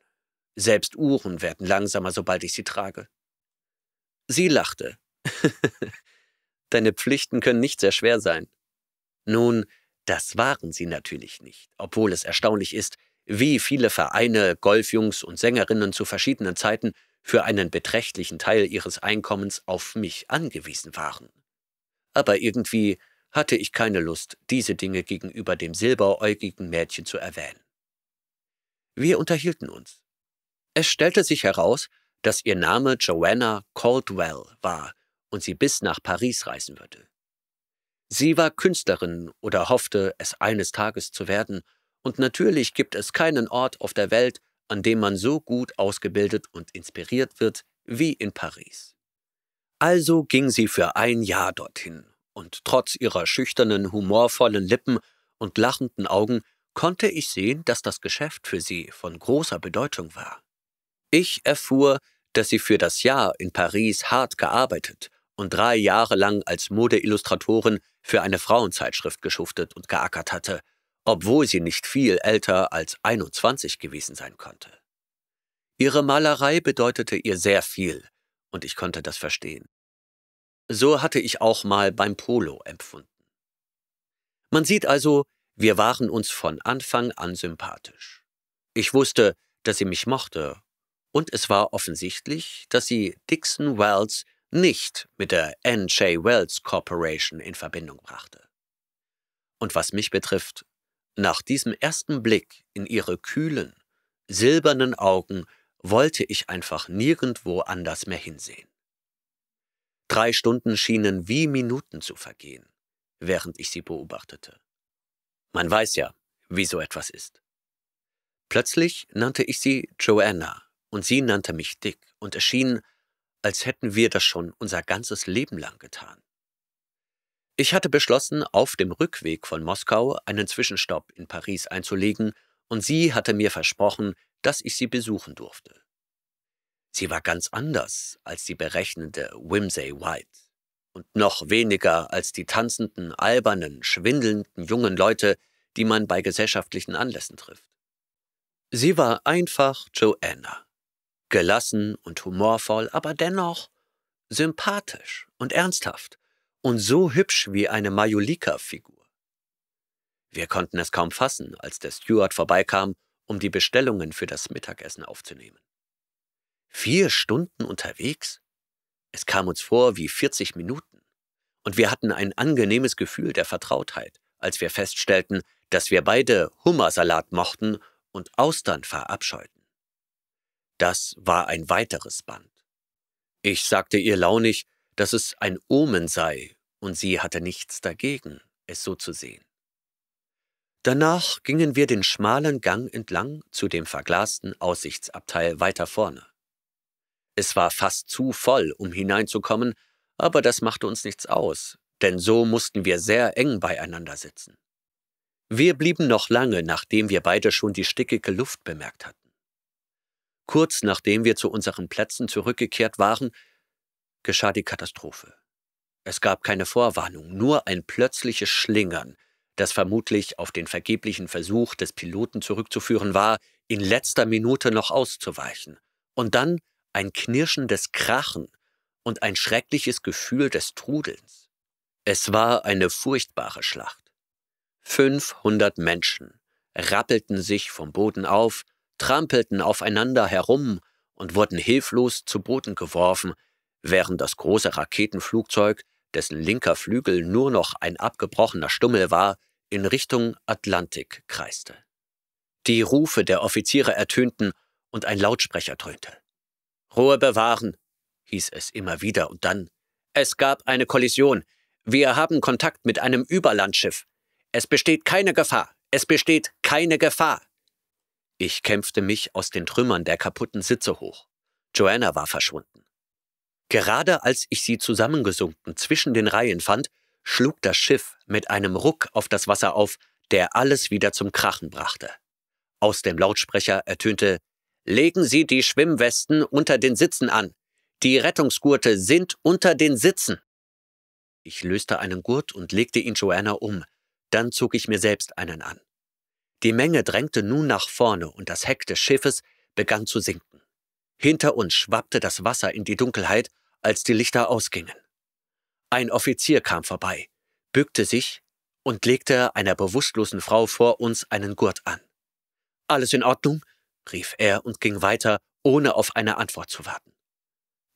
Selbst Uhren werden langsamer, sobald ich sie trage. Sie lachte. Deine Pflichten können nicht sehr schwer sein. Nun, das waren sie natürlich nicht, obwohl es erstaunlich ist, wie viele Vereine, Golfjungs und Sängerinnen zu verschiedenen Zeiten für einen beträchtlichen Teil ihres Einkommens auf mich angewiesen waren. Aber irgendwie hatte ich keine Lust, diese Dinge gegenüber dem silberäugigen Mädchen zu erwähnen. Wir unterhielten uns. Es stellte sich heraus, dass ihr Name Joanna Caldwell war und sie bis nach Paris reisen würde. Sie war Künstlerin oder hoffte, es eines Tages zu werden, und natürlich gibt es keinen Ort auf der Welt, an dem man so gut ausgebildet und inspiriert wird wie in Paris. Also ging sie für ein Jahr dorthin, und trotz ihrer schüchternen, humorvollen Lippen und lachenden Augen konnte ich sehen, dass das Geschäft für sie von großer Bedeutung war. Ich erfuhr, dass sie für das Jahr in Paris hart gearbeitet und drei Jahre lang als Modeillustratorin für eine Frauenzeitschrift geschuftet und geackert hatte, obwohl sie nicht viel älter als 21 gewesen sein konnte. Ihre Malerei bedeutete ihr sehr viel, und ich konnte das verstehen. So hatte ich auch mal beim Polo empfunden. Man sieht also, wir waren uns von Anfang an sympathisch. Ich wusste, dass sie mich mochte, und es war offensichtlich, dass sie Dixon Wells nicht mit der N.J. Wells Corporation in Verbindung brachte. Und was mich betrifft, nach diesem ersten Blick in ihre kühlen, silbernen Augen wollte ich einfach nirgendwo anders mehr hinsehen. Drei Stunden schienen wie Minuten zu vergehen, während ich sie beobachtete. Man weiß ja, wie so etwas ist. Plötzlich nannte ich sie Joanna und sie nannte mich Dick und erschien, als hätten wir das schon unser ganzes Leben lang getan. Ich hatte beschlossen, auf dem Rückweg von Moskau einen Zwischenstopp in Paris einzulegen, und sie hatte mir versprochen, dass ich sie besuchen durfte. Sie war ganz anders als die berechnende Whimsey White und noch weniger als die tanzenden, albernen, schwindelnden jungen Leute, die man bei gesellschaftlichen Anlässen trifft. Sie war einfach Joanna. Gelassen und humorvoll, aber dennoch sympathisch und ernsthaft und so hübsch wie eine Majolika-Figur. Wir konnten es kaum fassen, als der Steward vorbeikam, um die Bestellungen für das Mittagessen aufzunehmen. Vier Stunden unterwegs? Es kam uns vor wie 40 Minuten. Und wir hatten ein angenehmes Gefühl der Vertrautheit, als wir feststellten, dass wir beide Hummersalat mochten und Austern verabscheuten. Das war ein weiteres Band. Ich sagte ihr launig, dass es ein Omen sei, und sie hatte nichts dagegen, es so zu sehen. Danach gingen wir den schmalen Gang entlang zu dem verglasten Aussichtsabteil weiter vorne. Es war fast zu voll, um hineinzukommen, aber das machte uns nichts aus, denn so mussten wir sehr eng beieinander sitzen. Wir blieben noch lange, nachdem wir beide schon die stickige Luft bemerkt hatten. Kurz nachdem wir zu unseren Plätzen zurückgekehrt waren, geschah die Katastrophe. Es gab keine Vorwarnung, nur ein plötzliches Schlingern, das vermutlich auf den vergeblichen Versuch des Piloten zurückzuführen war, in letzter Minute noch auszuweichen. Und dann ein knirschendes Krachen und ein schreckliches Gefühl des Trudelns. Es war eine furchtbare Schlacht. 500 Menschen rappelten sich vom Boden auf, trampelten aufeinander herum und wurden hilflos zu Boden geworfen, während das große Raketenflugzeug, dessen linker Flügel nur noch ein abgebrochener Stummel war, in Richtung Atlantik kreiste. Die Rufe der Offiziere ertönten und ein Lautsprecher dröhnte. Ruhe bewahren, hieß es immer wieder und dann. Es gab eine Kollision. Wir haben Kontakt mit einem Überlandschiff. Es besteht keine Gefahr. Es besteht keine Gefahr. Ich kämpfte mich aus den Trümmern der kaputten Sitze hoch. Joanna war verschwunden. Gerade als ich sie zusammengesunken zwischen den Reihen fand, schlug das Schiff mit einem Ruck auf das Wasser auf, der alles wieder zum Krachen brachte. Aus dem Lautsprecher ertönte Legen Sie die Schwimmwesten unter den Sitzen an. Die Rettungsgurte sind unter den Sitzen. Ich löste einen Gurt und legte ihn Joanna um. Dann zog ich mir selbst einen an. Die Menge drängte nun nach vorne und das Heck des Schiffes begann zu sinken. Hinter uns schwappte das Wasser in die Dunkelheit, als die Lichter ausgingen. Ein Offizier kam vorbei, bückte sich und legte einer bewusstlosen Frau vor uns einen Gurt an. Alles in Ordnung? rief er und ging weiter, ohne auf eine Antwort zu warten.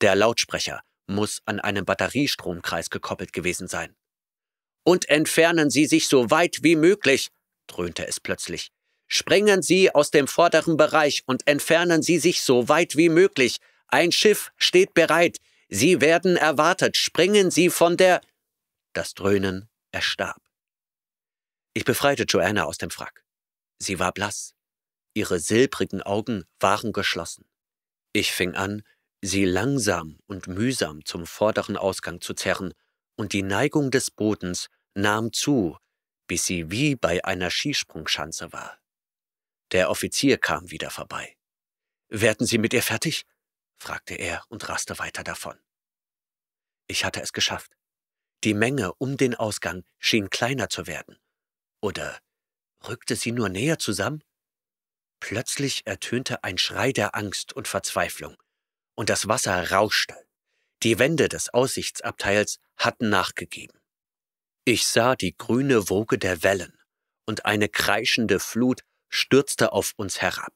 Der Lautsprecher muss an einen Batteriestromkreis gekoppelt gewesen sein. Und entfernen Sie sich so weit wie möglich, dröhnte es plötzlich. Springen Sie aus dem vorderen Bereich und entfernen Sie sich so weit wie möglich. Ein Schiff steht bereit. Sie werden erwartet. Springen Sie von der. Das Dröhnen erstarb. Ich befreite Joanna aus dem Frack. Sie war blass, Ihre silbrigen Augen waren geschlossen. Ich fing an, sie langsam und mühsam zum vorderen Ausgang zu zerren, und die Neigung des Bodens nahm zu, bis sie wie bei einer Skisprungschanze war. Der Offizier kam wieder vorbei. Werden Sie mit ihr fertig? fragte er und raste weiter davon. Ich hatte es geschafft. Die Menge um den Ausgang schien kleiner zu werden. Oder rückte sie nur näher zusammen? Plötzlich ertönte ein Schrei der Angst und Verzweiflung, und das Wasser rauschte. Die Wände des Aussichtsabteils hatten nachgegeben. Ich sah die grüne Woge der Wellen, und eine kreischende Flut stürzte auf uns herab.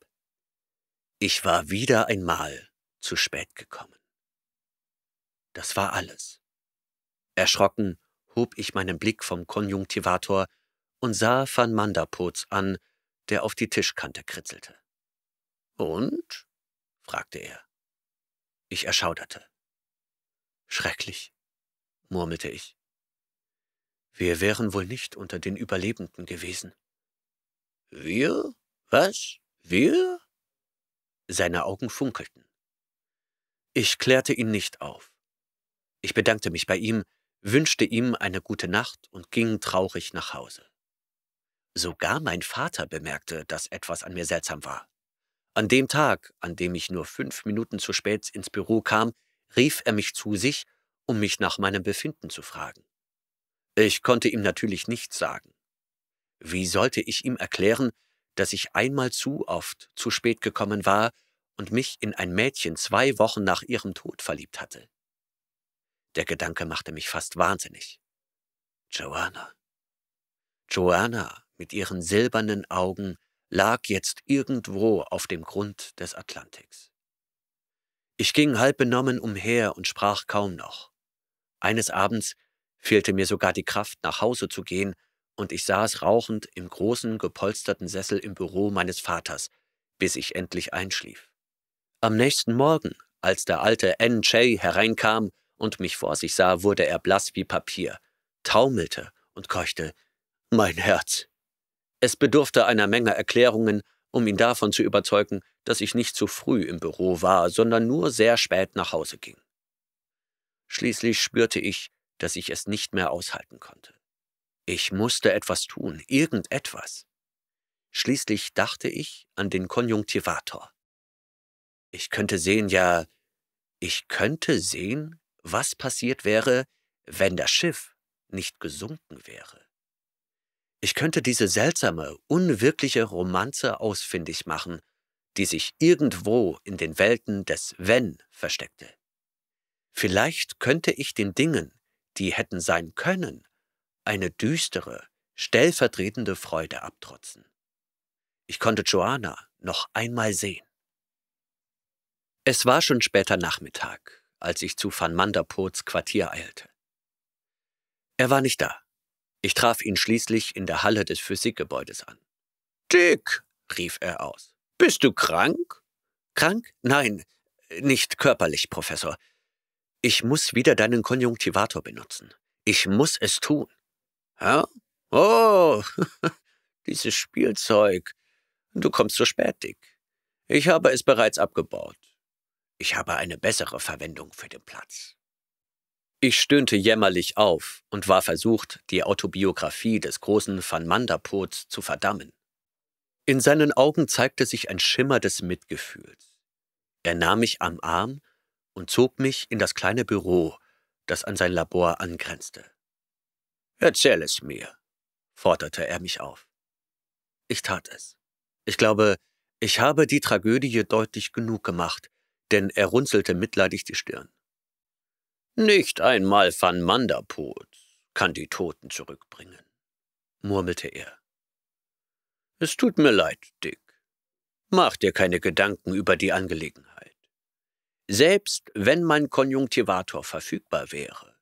Ich war wieder einmal zu spät gekommen. Das war alles. Erschrocken hob ich meinen Blick vom Konjunktivator und sah Van Manderputz an, der auf die Tischkante kritzelte. Und? fragte er. Ich erschauderte. Schrecklich, murmelte ich. Wir wären wohl nicht unter den Überlebenden gewesen. Wir? Was? Wir? Seine Augen funkelten. Ich klärte ihn nicht auf. Ich bedankte mich bei ihm, wünschte ihm eine gute Nacht und ging traurig nach Hause. Sogar mein Vater bemerkte, dass etwas an mir seltsam war. An dem Tag, an dem ich nur fünf Minuten zu spät ins Büro kam, rief er mich zu sich, um mich nach meinem Befinden zu fragen. Ich konnte ihm natürlich nichts sagen. Wie sollte ich ihm erklären, dass ich einmal zu oft zu spät gekommen war und mich in ein Mädchen zwei Wochen nach ihrem Tod verliebt hatte? Der Gedanke machte mich fast wahnsinnig. Joanna. Joanna mit ihren silbernen Augen lag jetzt irgendwo auf dem Grund des Atlantiks. Ich ging halb benommen umher und sprach kaum noch. Eines Abends fehlte mir sogar die Kraft, nach Hause zu gehen, und ich saß rauchend im großen gepolsterten Sessel im Büro meines Vaters, bis ich endlich einschlief. Am nächsten Morgen, als der alte N. J. hereinkam und mich vor sich sah, wurde er blass wie Papier, taumelte und keuchte Mein Herz, es bedurfte einer Menge Erklärungen, um ihn davon zu überzeugen, dass ich nicht zu früh im Büro war, sondern nur sehr spät nach Hause ging. Schließlich spürte ich, dass ich es nicht mehr aushalten konnte. Ich musste etwas tun, irgendetwas. Schließlich dachte ich an den Konjunktivator. Ich könnte sehen, ja, ich könnte sehen, was passiert wäre, wenn das Schiff nicht gesunken wäre. Ich könnte diese seltsame, unwirkliche Romanze ausfindig machen, die sich irgendwo in den Welten des Wenn versteckte. Vielleicht könnte ich den Dingen, die hätten sein können, eine düstere, stellvertretende Freude abtrotzen. Ich konnte Joanna noch einmal sehen. Es war schon später Nachmittag, als ich zu Van Manderpoots Quartier eilte. Er war nicht da. Ich traf ihn schließlich in der Halle des Physikgebäudes an. Dick, rief er aus. Bist du krank? Krank? Nein, nicht körperlich, Professor. Ich muss wieder deinen Konjunktivator benutzen. Ich muss es tun. Hä? Oh, dieses Spielzeug. Du kommst zu spät, Dick. Ich habe es bereits abgebaut. Ich habe eine bessere Verwendung für den Platz. Ich stöhnte jämmerlich auf und war versucht, die Autobiografie des großen Van Manderpoots zu verdammen. In seinen Augen zeigte sich ein Schimmer des Mitgefühls. Er nahm mich am Arm und zog mich in das kleine Büro, das an sein Labor angrenzte. Erzähl es mir, forderte er mich auf. Ich tat es. Ich glaube, ich habe die Tragödie deutlich genug gemacht, denn er runzelte mitleidig die Stirn. Nicht einmal Van Manderpot kann die Toten zurückbringen, murmelte er. Es tut mir leid, Dick. Mach dir keine Gedanken über die Angelegenheit. Selbst wenn mein Konjunktivator verfügbar wäre,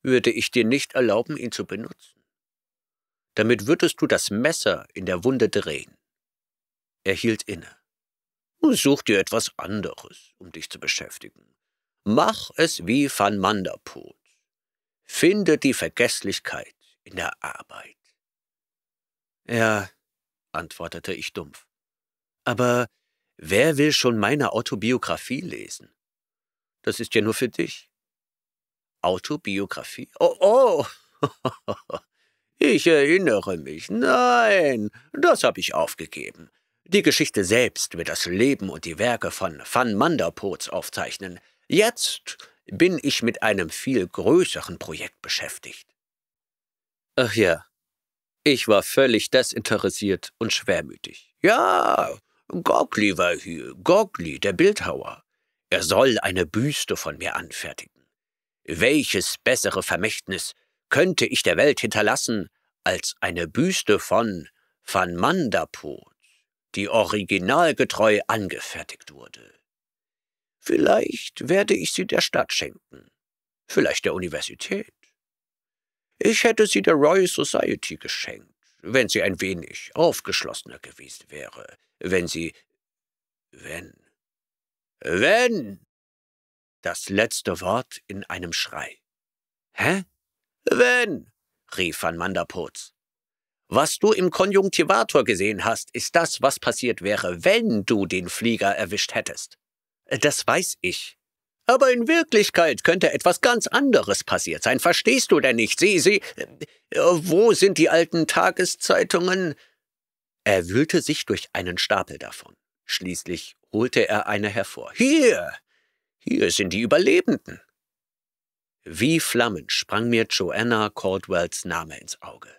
würde ich dir nicht erlauben, ihn zu benutzen. Damit würdest du das Messer in der Wunde drehen. Er hielt inne. Such dir etwas anderes, um dich zu beschäftigen. Mach es wie van Manderpoot. Finde die Vergesslichkeit in der Arbeit. Ja, antwortete ich dumpf. Aber wer will schon meine Autobiografie lesen? Das ist ja nur für dich. Autobiografie? Oh, oh! ich erinnere mich. Nein, das habe ich aufgegeben. Die Geschichte selbst wird das Leben und die Werke von Van Manderpoots aufzeichnen. Jetzt bin ich mit einem viel größeren Projekt beschäftigt. Ach ja, ich war völlig desinteressiert und schwermütig. Ja, Gogli war hier, Gogli, der Bildhauer. Er soll eine Büste von mir anfertigen. Welches bessere Vermächtnis könnte ich der Welt hinterlassen als eine Büste von Van Mandapot, die originalgetreu angefertigt wurde. Vielleicht werde ich sie der Stadt schenken, vielleicht der Universität. Ich hätte sie der Royal Society geschenkt, wenn sie ein wenig aufgeschlossener gewesen wäre, wenn sie. wenn. wenn! Das letzte Wort in einem Schrei. Hä? Wenn! rief Van Manderputz. Was du im Konjunktivator gesehen hast, ist das, was passiert wäre, wenn du den Flieger erwischt hättest. Äh, das weiß ich. Aber in Wirklichkeit könnte etwas ganz anderes passiert sein. Verstehst du denn nicht? Sieh, sieh, äh, wo sind die alten Tageszeitungen? Er wühlte sich durch einen Stapel davon. Schließlich holte er eine hervor. Hier! Hier sind die Überlebenden. Wie flammend sprang mir Joanna Caldwells Name ins Auge.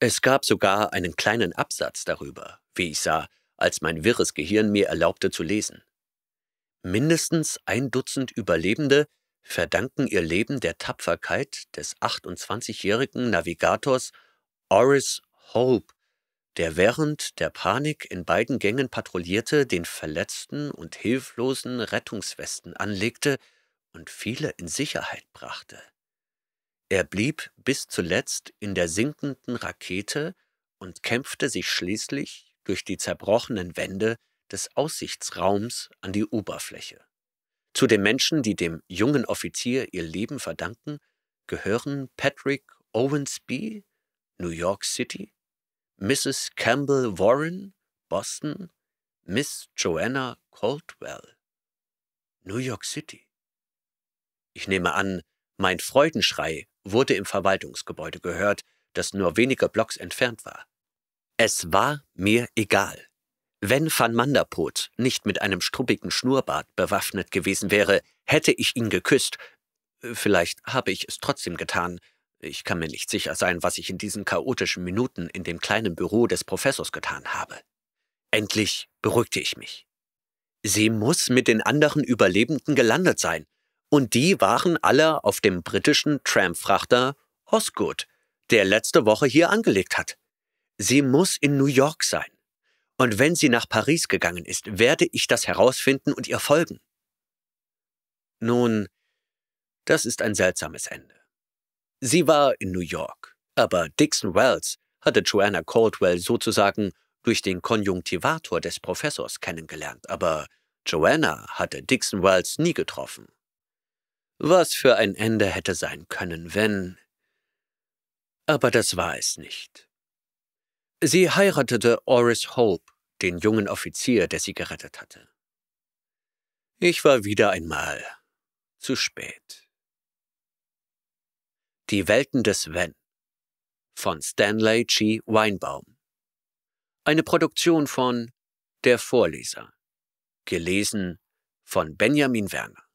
Es gab sogar einen kleinen Absatz darüber, wie ich sah, als mein wirres Gehirn mir erlaubte zu lesen. Mindestens ein Dutzend Überlebende verdanken ihr Leben der Tapferkeit des 28-jährigen Navigators Oris Hope, der während der Panik in beiden Gängen patrouillierte, den Verletzten und Hilflosen Rettungswesten anlegte und viele in Sicherheit brachte. Er blieb bis zuletzt in der sinkenden Rakete und kämpfte sich schließlich durch die zerbrochenen Wände des Aussichtsraums an die Oberfläche. Zu den Menschen, die dem jungen Offizier ihr Leben verdanken, gehören Patrick Owensby, New York City, Mrs. Campbell Warren, Boston, Miss Joanna Caldwell, New York City. Ich nehme an, mein Freudenschrei wurde im Verwaltungsgebäude gehört, das nur wenige Blocks entfernt war. Es war mir egal. Wenn van Manderpoot nicht mit einem struppigen Schnurrbart bewaffnet gewesen wäre, hätte ich ihn geküsst. Vielleicht habe ich es trotzdem getan. Ich kann mir nicht sicher sein, was ich in diesen chaotischen Minuten in dem kleinen Büro des Professors getan habe. Endlich beruhigte ich mich. Sie muss mit den anderen Überlebenden gelandet sein. Und die waren alle auf dem britischen Tramfrachter Osgood, der letzte Woche hier angelegt hat. Sie muss in New York sein. Und wenn sie nach Paris gegangen ist, werde ich das herausfinden und ihr folgen. Nun, das ist ein seltsames Ende. Sie war in New York, aber Dixon Wells hatte Joanna Caldwell sozusagen durch den Konjunktivator des Professors kennengelernt, aber Joanna hatte Dixon Wells nie getroffen. Was für ein Ende hätte sein können, wenn. Aber das war es nicht. Sie heiratete Oris Hope, den jungen Offizier, der sie gerettet hatte. Ich war wieder einmal zu spät. Die Welten des Wenn von Stanley G. Weinbaum. Eine Produktion von Der Vorleser. Gelesen von Benjamin Werner.